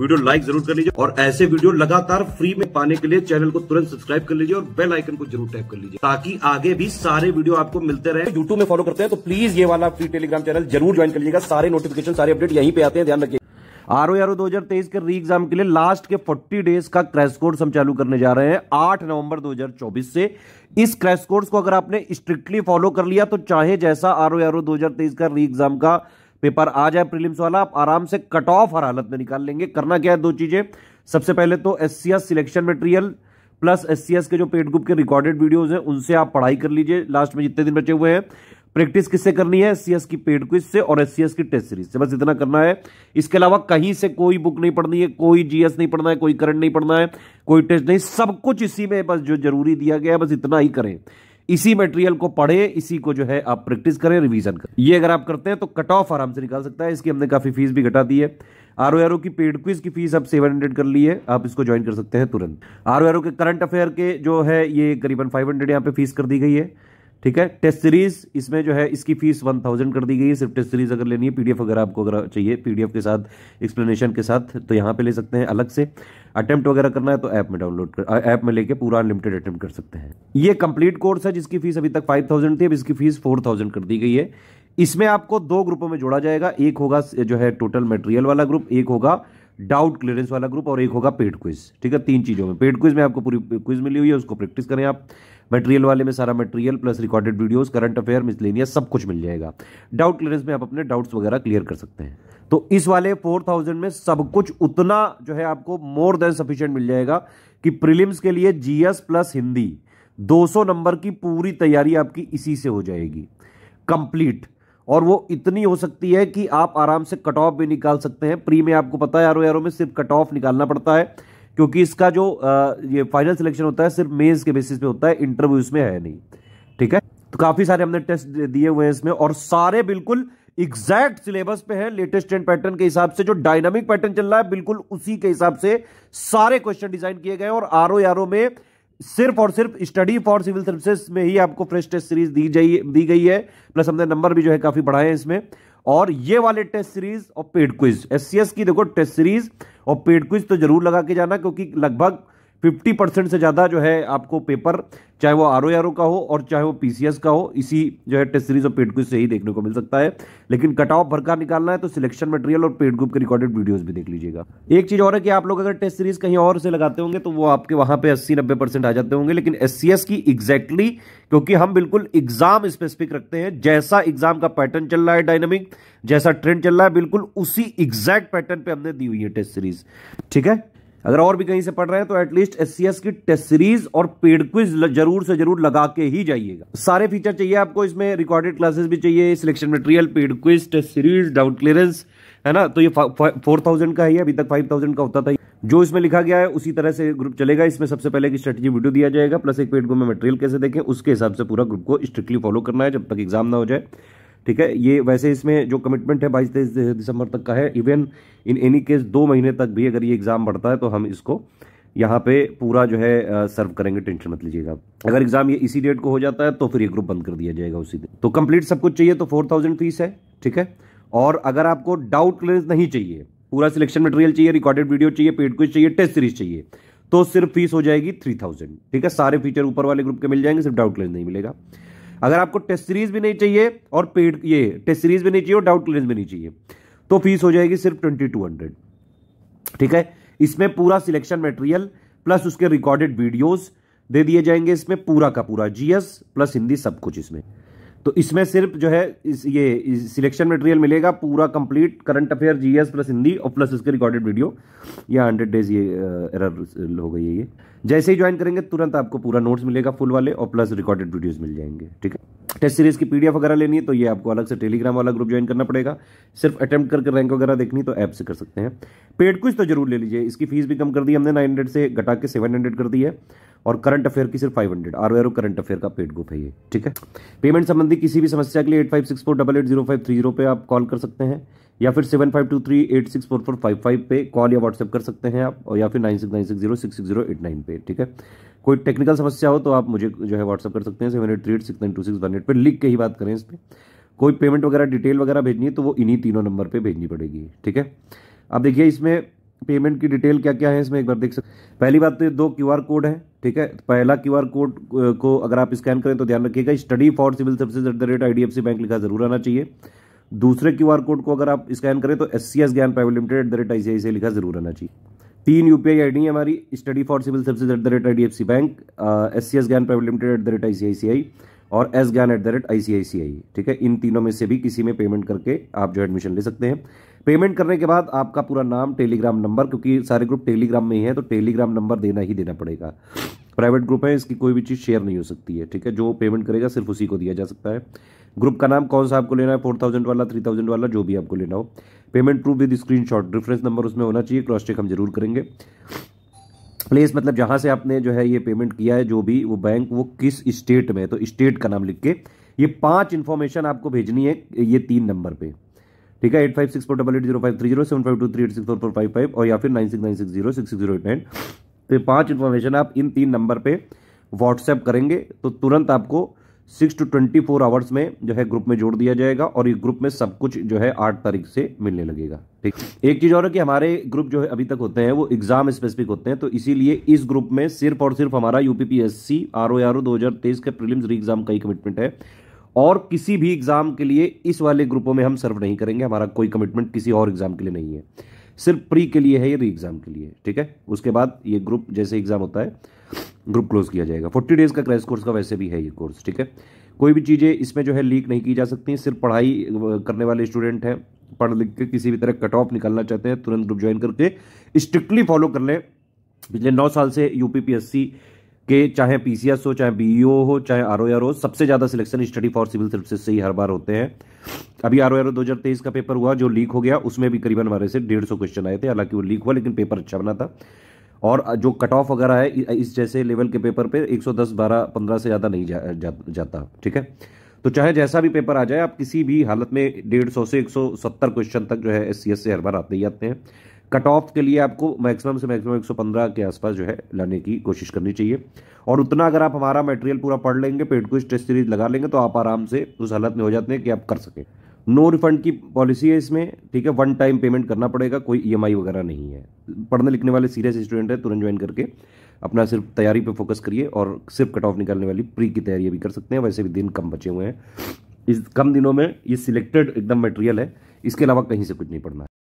video like जरूर कर लीजिए और ऐसे वीडियो लगातार फ्री में पाने के लिए चैनल को तुरंत सब्सक्राइब कर लीजिए और बेल आइकन को जरूर टैप कर लीजिए ताकि आगे भी सारे वीडियो आपको मिलते रहे यूट्यूब में फॉलो करते हैं तो प्लीज ये वाला फ्री टेलीग्राम चैनल जरूर ज्वाइन कर लीजिएगा सारे नोटिफिकेशन सारे अपडेट यहीं पे आते हैं ध्यान रखिए आर आर ओ ओ दो हजार तेईस के री एग्जाम के लिए लास्ट के 40 डेज का क्रैश कोर्स हम चालू करने जा रहे हैं 8 नवंबर 2024 से इस क्रैश कोर्स को अगर आपने स्ट्रिक्टली फॉलो कर लिया तो चाहे जैसा आर आर ओ ओ दो हजार तेईस का री एग्जाम का पेपर आ जाए प्रीलिम्स वाला आप आराम से कट ऑफ हर हालत में निकाल लेंगे करना क्या है दो चीजें सबसे पहले तो S selection material plus S के जो पेड ग्रुप के रिकॉर्डेड वीडियोज हैं उनसे आप पढ़ाई कर लीजिए लास्ट में जितने दिन बचे हुए हैं प्रैक्टिस किससे करनी है एस की पेड क्विज से और एस की टेस्ट सीरीज से बस इतना करना है इसके अलावा कहीं से कोई बुक नहीं पढ़नी है कोई जीएस नहीं पढ़ना है कोई करंट नहीं पढ़ना है कोई टेस्ट नहीं सब कुछ इसी में बस जो जरूरी दिया गया है बस इतना ही करें इसी मटेरियल को पढ़े इसी को जो है आप प्रैक्टिस करें रिवीजन करें ये अगर आप करते हैं तो कट ऑफ आराम से निकाल सकता है इसकी हमने काफ़ी फीस भी घटा दी है आर ओ की पेड क्विज की फीस आप सेवन हंड्रेड कर ली है आप इसको ज्वाइन कर सकते हैं तुरंत आर ओ के करंट अफेयर के जो है ये करीबन फाइव हंड्रेड यहाँ पे फीस कर दी गई है ठीक है टेस्ट सीरीज इसमें जो है इसकी फीस वन थाउजेंड कर दी गई है सिर्फ टेस्ट सीरीज अगर लेनी है पीडीएफ अगर आपको अगर चाहिए पीडीएफ के साथ एक्सप्लेनेशन के साथ तो यहाँ पे ले सकते हैं अलग से अटेम्प्ट वगैरह करना है तो ऐप में डाउनलोड कर ऐप में लेके पूरा अनलिमिटेड अटेम्प्ट कर सकते हैं ये कंप्लीट कोर्स है जिसकी फीस अभी तक फाइव थाउजेंड थी अब इसकी फीस फोर थाउजेंड कर दी गई है इसमें आपको दो ग्रुपों में जोड़ा जाएगा एक होगा जो है टोटल मेटेरियल वाला ग्रुप एक होगा डाउट क्लियरेंस वाला ग्रुप और एक होगा पेड क्विज ठीक है तीन चीज़ों में पेड क्विज में आपको पूरी क्विज मिली हुई है उसको प्रैक्टिस करें आप मटेरियल वाले में सारा material plus recorded videos current affair miscellaneous सब कुछ मिल जाएगा डाउट क्लियरेंस में आप अपने डाउट्स वगैरह क्लियर कर सकते हैं तो इस वाले फोर थाउजेंड में सब कुछ उतना जो है आपको मोर देन सफिशियंट मिल जाएगा कि प्रिलिम्स के लिए जीएस प्लस हिंदी दो नंबर की पूरी तैयारी आपकी इसी से हो जाएगी कंप्लीट और वो इतनी हो सकती है कि आप आराम से कट ऑफ भी निकाल सकते हैं प्री में आपको पता है आरो ओ में सिर्फ कट ऑफ निकालना पड़ता है क्योंकि इसका जो आ, ये फाइनल सिलेक्शन होता है सिर्फ मेज के बेसिस पे होता है इंटरव्यूज में है नहीं ठीक है तो काफी सारे हमने टेस्ट दिए हुए हैं इसमें और सारे बिल्कुल एग्जैक्ट सिलेबस पे है लेटेस्ट ट्रेंड पैटर्न के हिसाब से जो डायनामिक पैटर्न चल रहा है बिल्कुल उसी के हिसाब से सारे क्वेश्चन डिजाइन किए गए और आरओ आरओ में सिर्फ और सिर्फ स्टडी फॉर सिविल सर्विसेज में ही आपको फ्रेश टेस्ट सीरीज दी जाइए दी गई है प्लस हमने नंबर भी जो है काफी बढ़ाए हैं इसमें और ये वाले टेस्ट सीरीज और पेड क्विज एस की देखो टेस्ट सीरीज और पेड क्विज तो जरूर लगा के जाना क्योंकि लगभग फिफ्टी परसेंट से ज़्यादा जो है आपको पेपर चाहे वो आर ओ आर ओ का हो और चाहे वो पी का हो इसी जो है टेस्ट सीरीज और पेड ग्रुप से ही देखने को मिल सकता है लेकिन कट ऑफ भरकर निकालना है तो सिलेक्शन मटेरियल और पेड ग्रुप के रिकॉर्डेड वीडियोस भी देख लीजिएगा एक चीज़ और है कि आप लोग अगर टेस्ट सीरीज कहीं और से लगाते होंगे तो वो आपके वहाँ पर अस्सी नब्बे परसेंट आ जाते होंगे लेकिन एस की एग्जैक्टली क्योंकि हम बिल्कुल एग्जाम स्पेसिफिक रखते हैं जैसा एग्जाम का पैटर्न चल रहा है डायनामिक जैसा ट्रेंड चल रहा है बिल्कुल उसी एग्जैक्ट पैटर्न पर हमने दी हुई है टेस्ट सीरीज ठीक है अगर और भी कहीं से पढ़ रहे हैं तो एटलीस्ट एस की टेस्ट सीरीज और पेड क्विज जरूर से जरूर लगा के ही जाइएगा सारे फीचर चाहिए आपको इसमें रिकॉर्डेड क्लासेस भी चाहिए selection material paid quiz test series doubt clearance है ना तो ये फोर थाउजेंड का है अभी तक फाइव थाउजेंड का होता था जो इसमें लिखा गया है उसी तरह से ग्रुप चलेगा इसमें सबसे पहले की स्ट्रेटेजी वीडियो दिया जाएगा प्लस एक पेड को में मटेरियल कैसे देखें उसके हिसाब से पूरा ग्रुप को स्ट्रिक्टली फॉलो करना है जब तक एग्जाम ना हो जाए ठीक है ये वैसे इसमें जो कमिटमेंट है बाईस तेईस दिसंबर तक का है इवन इन एनी केस दो महीने तक भी अगर ये एग्ज़ाम बढ़ता है तो हम इसको यहाँ पे पूरा जो है सर्व करेंगे टेंशन मत लीजिएगा अगर एग्जाम ये इसी डेट को हो जाता है तो फिर ये ग्रुप बंद कर दिया जाएगा उसी दिन तो कंप्लीट सब कुछ चाहिए तो फोर थाउजेंड फीस है ठीक है और अगर आपको डाउट क्लियरेंस नहीं चाहिए पूरा सिलेक्शन मटेरियल चाहिए रिकॉर्डेड वीडियो चाहिए पेड क्विज चाहिए टेस्ट सीरीज चाहिए तो सिर्फ फीस हो जाएगी थ्री थाउजेंड ठीक है सारे फीचर ऊपर वाले ग्रुप के मिल जाएंगे सिर्फ डाउट क्लियर नहीं मिलेगा अगर आपको टेस्ट सीरीज भी नहीं चाहिए और पेड ये टेस्ट सीरीज भी नहीं चाहिए और डाउट क्लियरेंस भी नहीं चाहिए तो फीस हो जाएगी सिर्फ ट्वेंटी टू हंड्रेड ठीक है इसमें पूरा सिलेक्शन मटेरियल प्लस उसके रिकॉर्डेड वीडियोस दे दिए जाएंगे इसमें पूरा का पूरा जीएस प्लस हिंदी सब कुछ इसमें तो इसमें सिर्फ जो है इस ये सिलेक्शन मटेरियल मिलेगा पूरा complete current affair GS plus Hindi और प्लस इसके रिकॉर्डेड वीडियो या हंड्रेड डेज ये एरर हो गई है ये जैसे ही ज्वाइन करेंगे तुरंत आपको पूरा नोट्स मिलेगा फुल वाले और प्लस रिकॉर्डेड वीडियोस मिल जाएंगे ठीक है टेस्ट सीरीज की पीडीएफ वगैरह लेनी है तो ये आपको अलग से टेलीग्राम वाला ग्रुप ज्वाइन करना पड़ेगा सिर्फ अटेम्प्ट करके रैंक वगैरह देखनी तो ऐप से कर सकते हैं पेड कुछ तो जरूर ले लीजिए इसकी फीस भी कम कर दी हमने नाइन से घटा के सेवन कर दी है और करंट अफेयर की सिर्फ 500 hundred R ROR current affair का पेड ग्रुप है ये ठीक है पेमेंट संबंधी किसी भी समस्या के लिए eight five six four double eight zero five three zero पे आप कॉल कर सकते हैं या फिर seven five two three eight six four four five five पे कॉल या व्हाट्सएप कर सकते हैं आप और या फिर nine six nine six zero six six zero eight nine पे ठीक है कोई टेक्निकल समस्या हो तो आप मुझे जो है व्हाट्सअप कर सकते हैं seven eight three eight six nine two six one eight पर लिख के ही बात करें इस पर कोई पेमेंट वगैरह डिटेल वगैरह भेजनी है तो वो इन्हीं तीनों नंबर पर भेजनी पड़ेगी ठीक है अब देखिए इसमें पेमेंट की डिटेल क्या क्या है इसमें एक बार देख सकते पहली बात तो दो क्यूआर कोड है ठीक है पहला क्यूआर कोड को अगर आप स्कैन करें तो ध्यान रखिएगा study for civil services at the rate IDFC bank लिखा जरूर आना चाहिए दूसरे क्यूआर कोड को अगर आप स्कैन करें तो S C S Gyan private limited at the rate ICIC लिखा जरूर आना चाहिए तीन यूपीआई आईडी है हमारी study for civil services at the rate IDFC bank S C S Gyan private limited at the rate ICICI और S Gyan at the rate ICICI ठीक है इन तीनों में से भी किसी में पेमेंट करके आप जो एडमिशन ले सकते हैं पेमेंट करने के बाद आपका पूरा नाम टेलीग्राम नंबर क्योंकि सारे ग्रुप टेलीग्राम में ही है तो टेलीग्राम नंबर देना ही देना पड़ेगा प्राइवेट ग्रुप है इसकी कोई भी चीज़ शेयर नहीं हो सकती है ठीक है जो पेमेंट करेगा सिर्फ उसी को दिया जा सकता है ग्रुप का नाम कौन सा आपको लेना है फोर थाउजेंड वाला थ्री थाउजेंड वाला जो भी आपको लेना हो payment proof with screen shot reference number उसमें होना चाहिए क्रॉस चेक हम जरूर करेंगे प्लेस मतलब जहाँ से आपने जो है ये पेमेंट किया है जो भी वो बैंक वो किस स्टेट में है तो स्टेट का नाम लिख के ये पाँच इन्फॉर्मेशन आपको भेजनी है ये तीन नंबर पर ठीक है eight five six four double eight zero five three zero seven five two three eight six four four five five और या फिर nine six nine six zero six six zero eight nine तो पांच information आप इन तीन number पे WhatsApp करेंगे तो तुरंत आपको six to twenty four hours में जो है ग्रुप में जोड़ दिया जाएगा और ये ग्रुप में सब कुछ जो है आठ तारीख से मिलने लगेगा ठीक एक चीज और है कि हमारे ग्रुप जो है अभी तक होते हैं वो एग्जाम स्पेसिफिक होते हैं तो इसीलिए इस ग्रुप में सिर्फ और सिर्फ हमारा UPPSC R O R O दो हजार तेईस के प्रीलिम्स री एग्जाम का ही कमिटमेंट है और किसी भी एग्ज़ाम के लिए इस वाले ग्रुपों में हम सर्व नहीं करेंगे हमारा कोई कमिटमेंट किसी और एग्ज़ाम के लिए नहीं है सिर्फ प्री के लिए है या री एग्ज़ाम के लिए ठीक है उसके बाद ये ग्रुप जैसे एग्ज़ाम होता है ग्रुप क्लोज किया जाएगा फोर्टी डेज़ का क्रैश कोर्स का वैसे भी है ये कोर्स ठीक है कोई भी चीज़ें इसमें जो है लीक नहीं की जा सकती सिर्फ पढ़ाई करने वाले स्टूडेंट हैं पढ़ लिख के किसी भी तरह कट ऑफ निकालना चाहते हैं तुरंत ग्रुप ज्वाइन करके स्ट्रिक्टली फॉलो कर लें पिछले नौ साल से यूपीपीएससी कि चाहे पीसीएस हो चाहे बीईओ e हो चाहे आर ओ हो सबसे ज़्यादा selection study for civil services से ही हर बार होते हैं अभी आर ओ दो हज़ार तेईस का पेपर हुआ जो लीक हो गया उसमें भी करीबन हमारे से डेढ़ सौ क्वेश्चन आए थे हालांकि वो लीक हुआ लेकिन पेपर अच्छा बना था और जो कट ऑफ वगैरह है इस जैसे लेवल के पेपर पे 110 12 15 से ज़्यादा नहीं जा, जा, जाता ठीक है तो चाहे जैसा भी पेपर आ जाए आप किसी भी हालत में डेढ़ सौ से सत्तर क्वेश्चन तक जो है एस से हर बार आते ही आते हैं कट ऑफ के लिए आपको मैक्सिमम से मैक्सिमम 115 के आसपास जो है लाने की कोशिश करनी चाहिए और उतना अगर आप हमारा मटेरियल पूरा पढ़ लेंगे पेड को टेस्ट सीरीज लगा लेंगे तो आप आराम से उस हालत में हो जाते हैं कि आप कर सकें नो रिफंड की पॉलिसी है इसमें ठीक है वन टाइम पेमेंट करना पड़ेगा कोई ई e वगैरह नहीं है पढ़ने लिखने वाले सीरियस स्टूडेंट है तुरंत ज्वाइन करके अपना सिर्फ तैयारी पे फोकस करिए और सिर्फ कट ऑफ निकालने वाली प्री की तैयारी भी कर सकते हैं वैसे भी दिन कम बचे हुए हैं इस कम दिनों में ये सिलेक्टेड एकदम मटेरियल है इसके अलावा कहीं से कुछ नहीं पढ़ना है